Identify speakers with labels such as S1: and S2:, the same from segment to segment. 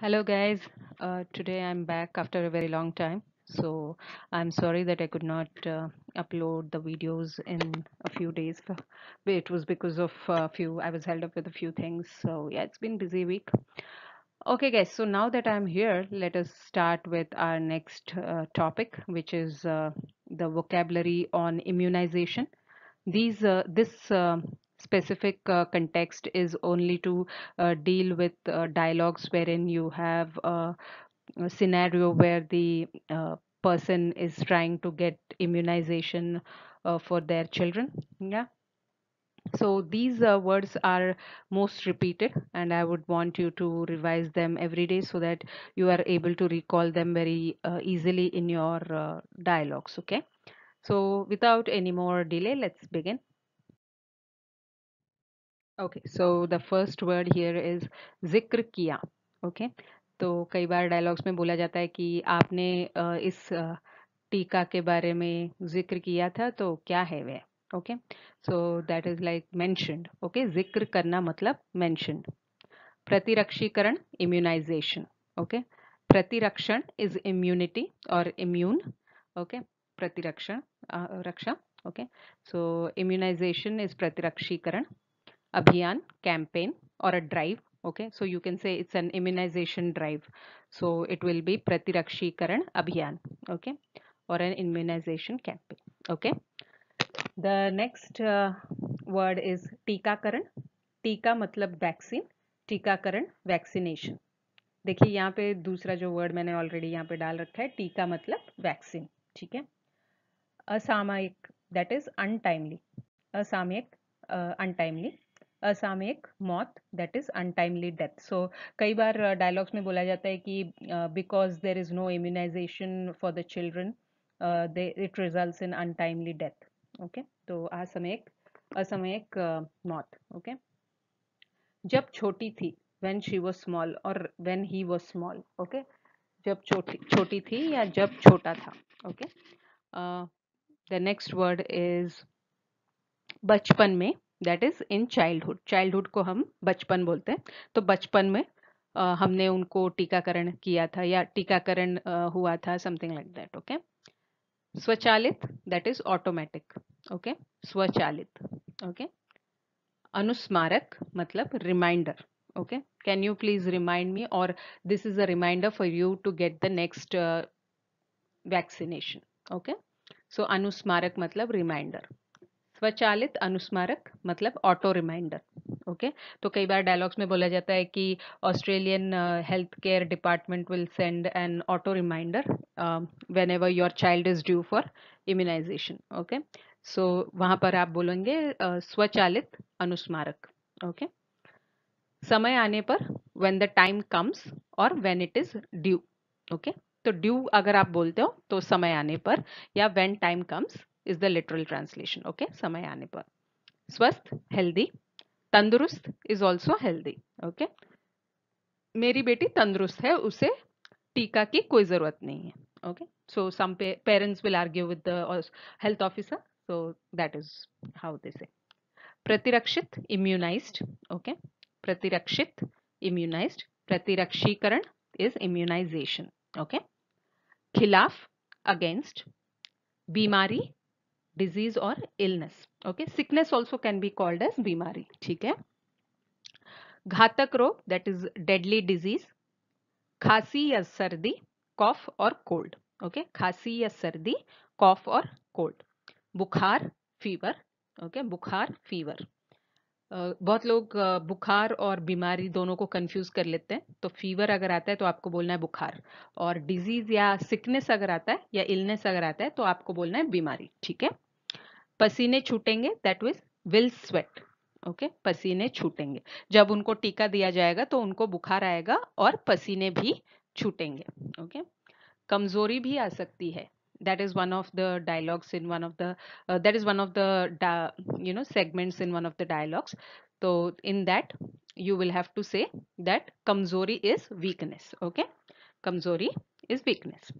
S1: Hello guys, uh, today I'm back after a very long time. So I'm sorry that I could not uh, upload the videos in a few days. It was because of a few, I was held up with a few things. So yeah, it's been busy week. Okay guys, so now that I'm here, let us start with our next uh, topic, which is uh, the vocabulary on immunization. These, uh, this uh, specific uh, context is only to uh, deal with uh, dialogues wherein you have uh, a scenario where the uh, person is trying to get immunization uh, for their children yeah so these uh, words are most repeated and i would want you to revise them every day so that you are able to recall them very uh, easily in your uh, dialogues okay so without any more delay let's begin okay so the first word here is जिक्र किया okay okay? तो कई बार dialogues में बोला जाता है कि आपने इस टीका के बारे में जिक्र किया था तो क्या है वह okay so that is like mentioned okay जिक्र करना मतलब मैंशनड प्रतिरक्षीकरण इम्यूनाइजेशन ओके प्रतिरक्षण इज इम्यूनिटी और इम्यून ओके प्रतिरक्षण रक्षा ओके सो इम्यूनाइजेशन इज प्रतिरक्षीकरण अभियान कैंपेन और a drive okay so you can say it's an immunisation drive so it will be प्रतिरक्षीकरण अभियान ओके और an immunisation campaign okay the next word is टीकाकरण टीका मतलब वैक्सीन टीकाकरण वैक्सीनेशन देखिए यहाँ पे दूसरा जो वर्ड मैंने ऑलरेडी यहाँ पे डाल रखा है टीका मतलब वैक्सीन ठीक है असामयिक दैट इज अनटाइमली असामयिक अनटाइमली असामयिक मौत that is untimely death so कई बार डायलॉग्स में बोला जाता है कि because there is no immunisation for the children they it result in untimely death okay तो असामयिक असामयिक मौत ओके जब छोटी थी वेन शी वॉज स्मॉल और when he was small okay जब छोटी छोटी थी या जब छोटा था okay the next word is बचपन में that is in childhood childhood को हम बचपन बोलते हैं तो बचपन में आ, हमने उनको टीकाकरण किया था या टीकाकरण हुआ था समथिंग लाइक दैट ओके स्वचालित दैट इज ऑटोमेटिक ओके स्वचालित ओके अनुस्मारक मतलब reminder okay can you please remind me और this is a reminder for you to get the next vaccination okay so अनुस्मारक मतलब रिमाइंडर स्वचालित अनुस्मारक मतलब ऑटो रिमाइंडर ओके तो कई बार डायलॉग्स में बोला जाता है कि Australian health care department will send an auto reminder whenever your child is due for immunisation okay so वहाँ पर आप बोलेंगे uh, स्वचालित अनुस्मारक ओके okay? समय आने पर वेन द टाइम कम्स और when it is due okay तो ड्यू अगर आप बोलते हो तो समय आने पर या when time comes is the literal translation okay समय आने पर स्वस्थ हेल्दी तंदुरुस्त इज ऑल्सो हेल्दी ओके मेरी बेटी तंदुरुस्त है उसे टीका की कोई ज़रूरत नहीं है okay so some parents will argue with the health officer so that is how they say प्रतिरक्षित इम्यूनाइज्ड ओके प्रतिरक्षित इम्यूनाइज्ड प्रतिरक्षीकरण इज इम्यूनाइजेशन ओके खिलाफ अगेंस्ट बीमारी डिजीज और illness okay sickness also can be called as बीमारी ठीक है घातक रोग दैट इज डेडली डिजीज खांसी या सर्दी कॉफ और कोल्ड ओके खांसी या सर्दी कॉफ और कोल्ड बुखार फीवर ओके बुखार फीवर बहुत लोग बुखार और बीमारी दोनों को कंफ्यूज कर लेते हैं तो फीवर अगर आता है तो आपको बोलना है बुखार और डिजीज या सिकनेस अगर आता है या इलनेस अगर आता है तो आपको बोलना है बीमारी ठीक है पसीने छूटेंगे that which will sweat okay पसीने छूटेंगे जब उनको टीका दिया जाएगा तो उनको बुखार आएगा और पसीने भी छूटेंगे ओके okay? कमजोरी भी आ सकती है that is one of the dialogues in one of the uh, that is one of the you know segments in one of the dialogues so in that you will have to say that kamzori is weakness okay kamzori is weakness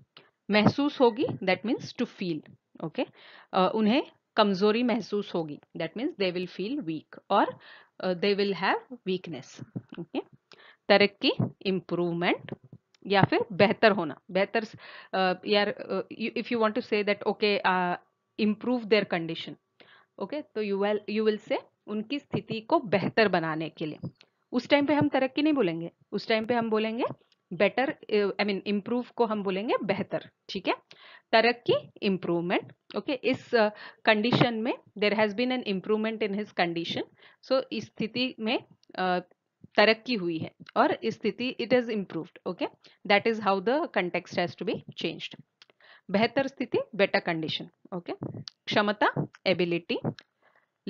S1: महसूस होगी that means to feel okay uh, kamzori कमजोरी महसूस that means they will feel weak or uh, they will have weakness okay तरक्की improvement या फिर बेहतर होना बेहतर यार if you want to say that okay improve their condition okay तो you will you will say उनकी स्थिति को बेहतर बनाने के लिए उस टाइम पे हम तरक्की नहीं बोलेंगे उस टाइम पे हम बोलेंगे बेटर आई मीन इम्प्रूव को हम बोलेंगे बेहतर ठीक है तरक्की इम्प्रूवमेंट ओके इस कंडीशन uh, में there has been an improvement in his condition so इस स्थिति में uh, तरक्की हुई है और स्थिति it is improved okay that is how the context has to be changed बेहतर स्थिति बेटर कंडीशन ओके क्षमता एबिलिटी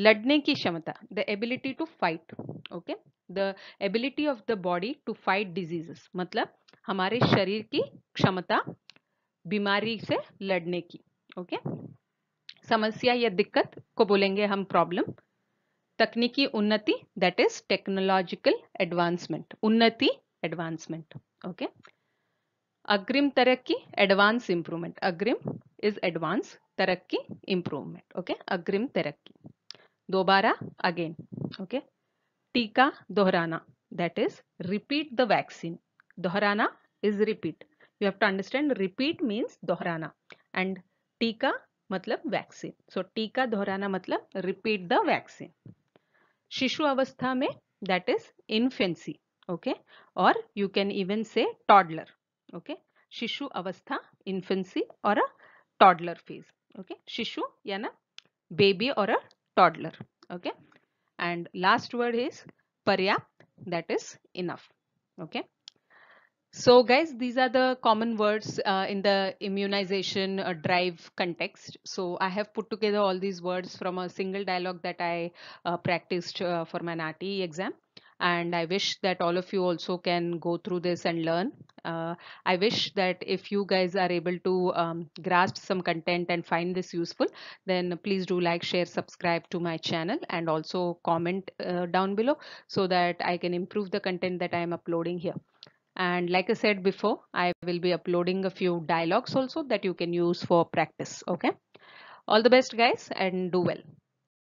S1: लड़ने की क्षमता the ability to fight okay the ability of the body to fight diseases मतलब हमारे शरीर की क्षमता बीमारी से लड़ने की ओके okay? समस्या या दिक्कत को बोलेंगे हम प्रॉब्लम तकनीकी उन्नति दैट इज टेक्नोलॉजिकल एडवांसमेंट उन्नति एडवांसमेंट ओके अग्रिम तरक्की एडवांस इंप्रूवमेंट अग्रिम इज एडवांस तरक्की इंप्रूवमेंट ओके अग्रिम तरक्की दोबारा अगेन ओके टीका दोहराना that is repeat the vaccine दोहराना is repeat you have to understand repeat means दोहराना एंड टीका मतलब वैक्सीन सो so, टीका दोहराना मतलब रिपीट द वैक्सीन शिशु अवस्था में दैट इज इन्फेंसी ओके और you can even say toddler okay शिशु अवस्था इन्फेंसी और अ टॉडलर फेज ओके शिशु या ना बेबी और a toddler okay and last word is पर्याप्त that is enough okay So, guys, these are the common words uh, in the immunization uh, drive context. So, I have put together all these words from a single dialogue that I uh, practiced uh, for my NATI exam. And I wish that all of you also can go through this and learn. Uh, I wish that if you guys are able to um, grasp some content and find this useful, then please do like, share, subscribe to my channel and also comment uh, down below so that I can improve the content that I am uploading here and like i said before i will be uploading a few dialogues also that you can use for practice okay all the best guys and do well